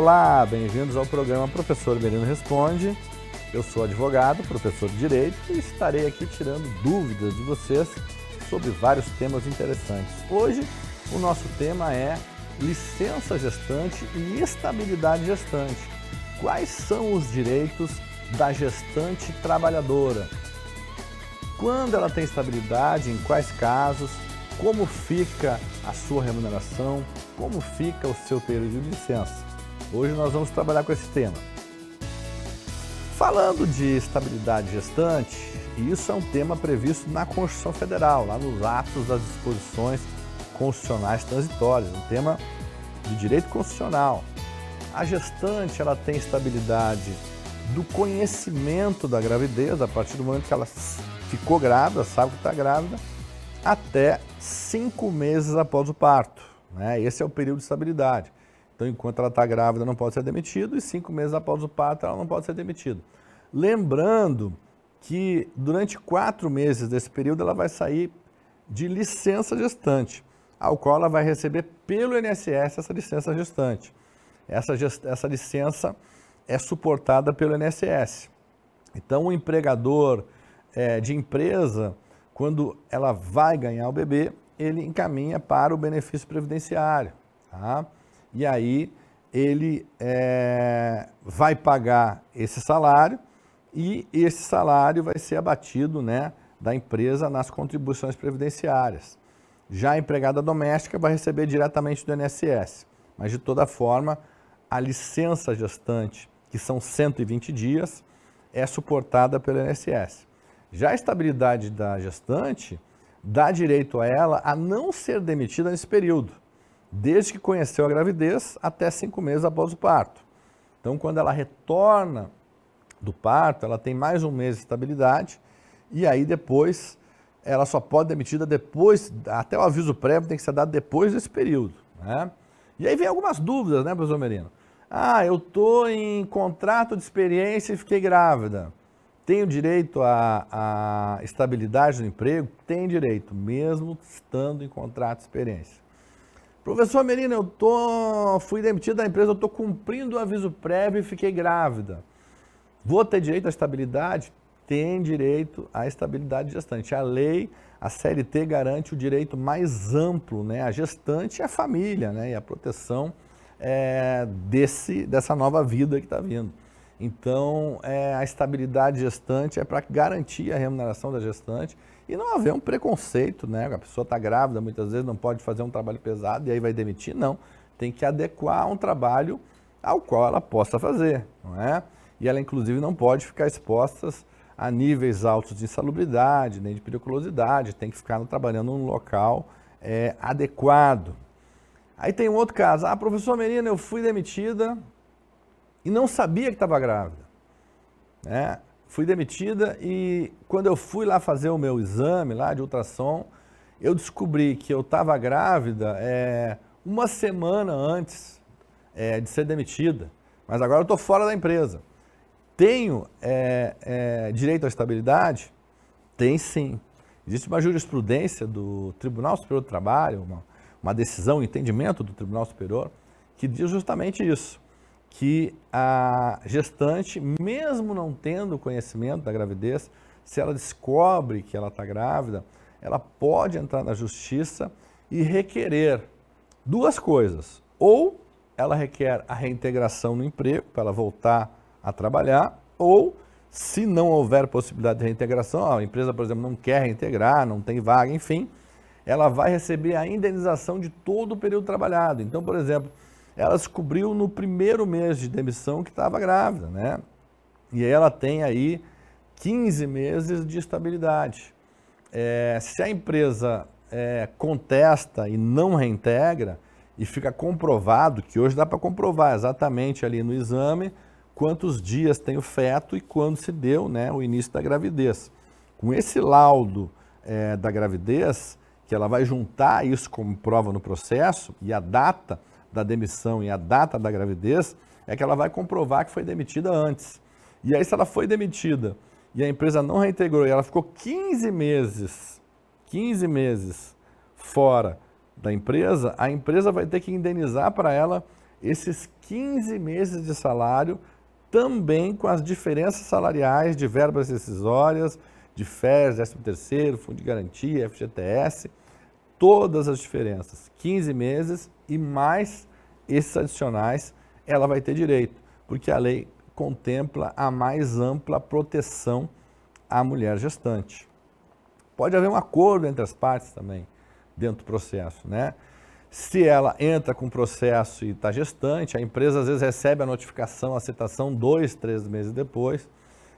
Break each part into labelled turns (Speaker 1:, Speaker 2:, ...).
Speaker 1: Olá, bem-vindos ao programa Professor Merino Responde. Eu sou advogado, professor de Direito e estarei aqui tirando dúvidas de vocês sobre vários temas interessantes. Hoje, o nosso tema é licença gestante e estabilidade gestante. Quais são os direitos da gestante trabalhadora? Quando ela tem estabilidade, em quais casos, como fica a sua remuneração, como fica o seu período de licença. Hoje nós vamos trabalhar com esse tema. Falando de estabilidade gestante, isso é um tema previsto na Constituição Federal, lá nos atos das disposições constitucionais transitórias, um tema de direito constitucional. A gestante ela tem estabilidade do conhecimento da gravidez, a partir do momento que ela ficou grávida, sabe que está grávida, até cinco meses após o parto. Né? Esse é o período de estabilidade. Então, enquanto ela está grávida, não pode ser demitido, e cinco meses após o parto, ela não pode ser demitida. Lembrando que durante quatro meses desse período, ela vai sair de licença gestante, ao qual ela vai receber pelo INSS essa licença gestante. Essa, gest essa licença é suportada pelo INSS. Então, o empregador é, de empresa, quando ela vai ganhar o bebê, ele encaminha para o benefício previdenciário. Tá? e aí ele é, vai pagar esse salário e esse salário vai ser abatido né, da empresa nas contribuições previdenciárias. Já a empregada doméstica vai receber diretamente do INSS, mas de toda forma, a licença gestante, que são 120 dias, é suportada pelo INSS. Já a estabilidade da gestante dá direito a ela a não ser demitida nesse período desde que conheceu a gravidez até cinco meses após o parto. Então, quando ela retorna do parto, ela tem mais um mês de estabilidade e aí depois ela só pode ser demitida depois, até o aviso prévio tem que ser dado depois desse período. Né? E aí vem algumas dúvidas, né, professor Merino? Ah, eu estou em contrato de experiência e fiquei grávida. Tenho direito à, à estabilidade no emprego? Tem direito, mesmo estando em contrato de experiência. Professor Melina, eu tô, fui demitido da empresa, eu estou cumprindo o aviso prévio e fiquei grávida. Vou ter direito à estabilidade? Tem direito à estabilidade gestante. A lei, a CLT garante o direito mais amplo, né? A gestante e a família, né? E a proteção é, desse, dessa nova vida que está vindo. Então, é, a estabilidade gestante é para garantir a remuneração da gestante e não haver um preconceito, né? A pessoa está grávida, muitas vezes não pode fazer um trabalho pesado e aí vai demitir. Não, tem que adequar um trabalho ao qual ela possa fazer, não é? E ela, inclusive, não pode ficar exposta a níveis altos de insalubridade, nem de periculosidade, tem que ficar trabalhando num local é, adequado. Aí tem um outro caso. Ah, professor Merino, eu fui demitida e não sabia que estava grávida. Né? Fui demitida e quando eu fui lá fazer o meu exame lá de ultrassom, eu descobri que eu estava grávida é, uma semana antes é, de ser demitida. Mas agora eu estou fora da empresa. Tenho é, é, direito à estabilidade? Tem sim. Existe uma jurisprudência do Tribunal Superior do Trabalho, uma, uma decisão, um entendimento do Tribunal Superior, que diz justamente isso que a gestante, mesmo não tendo conhecimento da gravidez, se ela descobre que ela está grávida, ela pode entrar na justiça e requerer duas coisas. Ou ela requer a reintegração no emprego para ela voltar a trabalhar, ou se não houver possibilidade de reintegração, a empresa, por exemplo, não quer reintegrar, não tem vaga, enfim, ela vai receber a indenização de todo o período trabalhado. Então, por exemplo, ela descobriu no primeiro mês de demissão que estava grávida, né? E ela tem aí 15 meses de estabilidade. É, se a empresa é, contesta e não reintegra, e fica comprovado, que hoje dá para comprovar exatamente ali no exame, quantos dias tem o feto e quando se deu né, o início da gravidez. Com esse laudo é, da gravidez, que ela vai juntar isso como prova no processo e a data, da demissão e a data da gravidez, é que ela vai comprovar que foi demitida antes. E aí, se ela foi demitida e a empresa não reintegrou e ela ficou 15 meses, 15 meses fora da empresa, a empresa vai ter que indenizar para ela esses 15 meses de salário, também com as diferenças salariais de verbas decisórias, de férias, 13 terceiro, fundo de garantia, FGTS, todas as diferenças, 15 meses e mais esses adicionais, ela vai ter direito, porque a lei contempla a mais ampla proteção à mulher gestante. Pode haver um acordo entre as partes também, dentro do processo, né? Se ela entra com o processo e está gestante, a empresa às vezes recebe a notificação, a citação dois, três meses depois,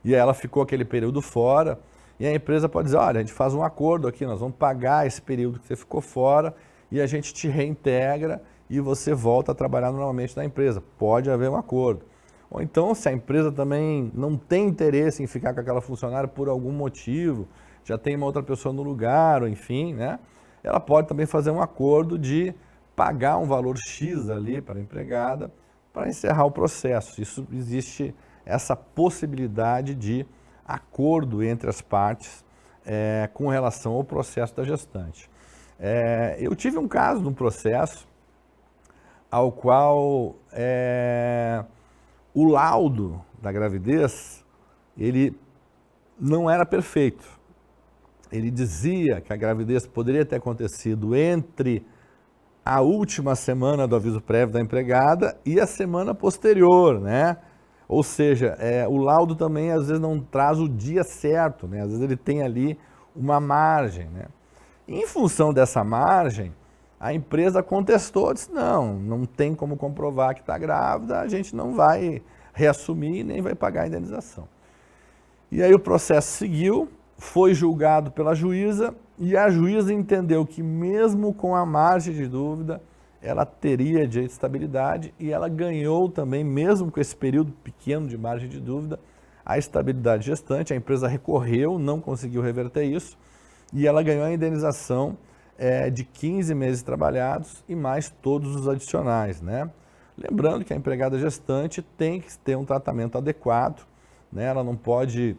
Speaker 1: e ela ficou aquele período fora, e a empresa pode dizer: olha, a gente faz um acordo aqui, nós vamos pagar esse período que você ficou fora e a gente te reintegra e você volta a trabalhar normalmente na empresa. Pode haver um acordo. Ou então, se a empresa também não tem interesse em ficar com aquela funcionária por algum motivo, já tem uma outra pessoa no lugar, ou enfim, né? Ela pode também fazer um acordo de pagar um valor X ali para a empregada para encerrar o processo. Isso existe essa possibilidade de acordo entre as partes é, com relação ao processo da gestante. É, eu tive um caso de um processo ao qual é, o laudo da gravidez ele não era perfeito. Ele dizia que a gravidez poderia ter acontecido entre a última semana do aviso prévio da empregada e a semana posterior, né? Ou seja, é, o laudo também às vezes não traz o dia certo, né? às vezes ele tem ali uma margem. Né? Em função dessa margem, a empresa contestou, disse, não, não tem como comprovar que está grávida, a gente não vai reassumir e nem vai pagar a indenização. E aí o processo seguiu, foi julgado pela juíza e a juíza entendeu que mesmo com a margem de dúvida, ela teria direito de estabilidade e ela ganhou também, mesmo com esse período pequeno de margem de dúvida, a estabilidade gestante. A empresa recorreu, não conseguiu reverter isso e ela ganhou a indenização é, de 15 meses trabalhados e mais todos os adicionais. Né? Lembrando que a empregada gestante tem que ter um tratamento adequado, né? ela não pode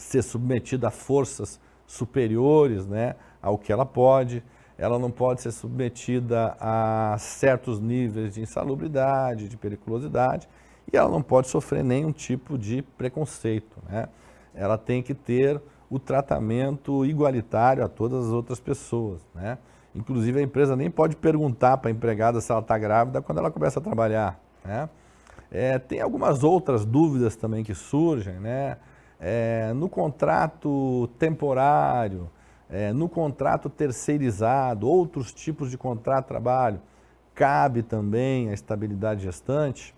Speaker 1: ser submetida a forças superiores né, ao que ela pode ela não pode ser submetida a certos níveis de insalubridade, de periculosidade, e ela não pode sofrer nenhum tipo de preconceito. Né? Ela tem que ter o tratamento igualitário a todas as outras pessoas. Né? Inclusive, a empresa nem pode perguntar para a empregada se ela está grávida quando ela começa a trabalhar. Né? É, tem algumas outras dúvidas também que surgem. Né? É, no contrato temporário, é, no contrato terceirizado, outros tipos de contrato de trabalho, cabe também a estabilidade gestante.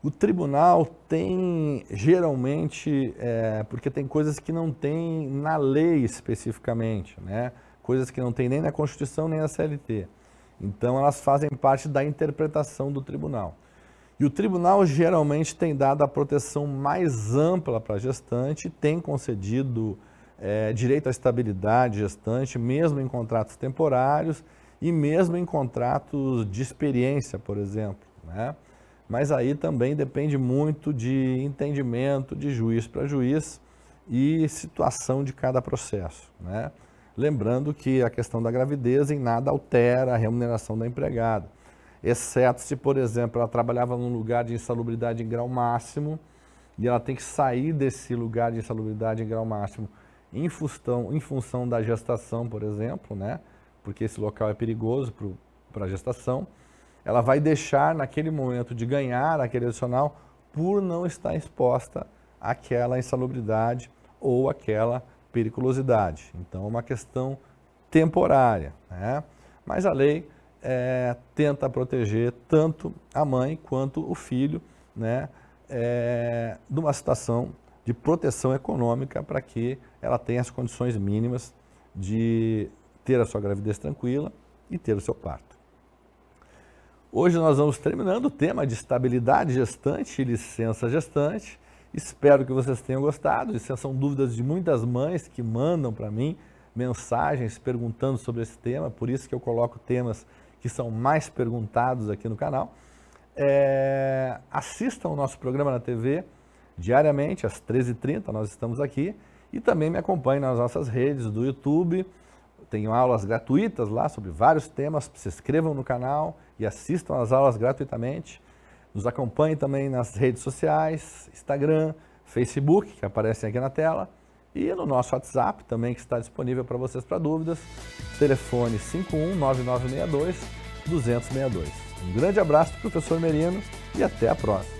Speaker 1: O tribunal tem geralmente, é, porque tem coisas que não tem na lei especificamente, né? coisas que não tem nem na Constituição nem na CLT. Então elas fazem parte da interpretação do tribunal. E o tribunal geralmente tem dado a proteção mais ampla para a gestante, tem concedido é, direito à estabilidade gestante, mesmo em contratos temporários e mesmo em contratos de experiência, por exemplo. Né? Mas aí também depende muito de entendimento de juiz para juiz e situação de cada processo. Né? Lembrando que a questão da gravidez em nada altera a remuneração da empregada, exceto se, por exemplo, ela trabalhava num lugar de insalubridade em grau máximo e ela tem que sair desse lugar de insalubridade em grau máximo em função, em função da gestação, por exemplo, né? Porque esse local é perigoso para a gestação. Ela vai deixar naquele momento de ganhar aquele adicional por não estar exposta àquela insalubridade ou àquela periculosidade. Então, é uma questão temporária. Né? Mas a lei é, tenta proteger tanto a mãe quanto o filho né, é, eh, de uma situação de proteção econômica para que ela tenha as condições mínimas de ter a sua gravidez tranquila e ter o seu parto. Hoje nós vamos terminando o tema de estabilidade gestante e licença gestante. Espero que vocês tenham gostado. Essas são dúvidas de muitas mães que mandam para mim mensagens perguntando sobre esse tema, por isso que eu coloco temas que são mais perguntados aqui no canal. É, assistam o nosso programa na TV, diariamente, às 13h30, nós estamos aqui. E também me acompanhe nas nossas redes do YouTube. Tenho aulas gratuitas lá sobre vários temas. Se inscrevam no canal e assistam as aulas gratuitamente. Nos acompanhe também nas redes sociais, Instagram, Facebook, que aparecem aqui na tela. E no nosso WhatsApp também, que está disponível para vocês para dúvidas. Telefone 519962 262. Um grande abraço do professor Merino e até a próxima.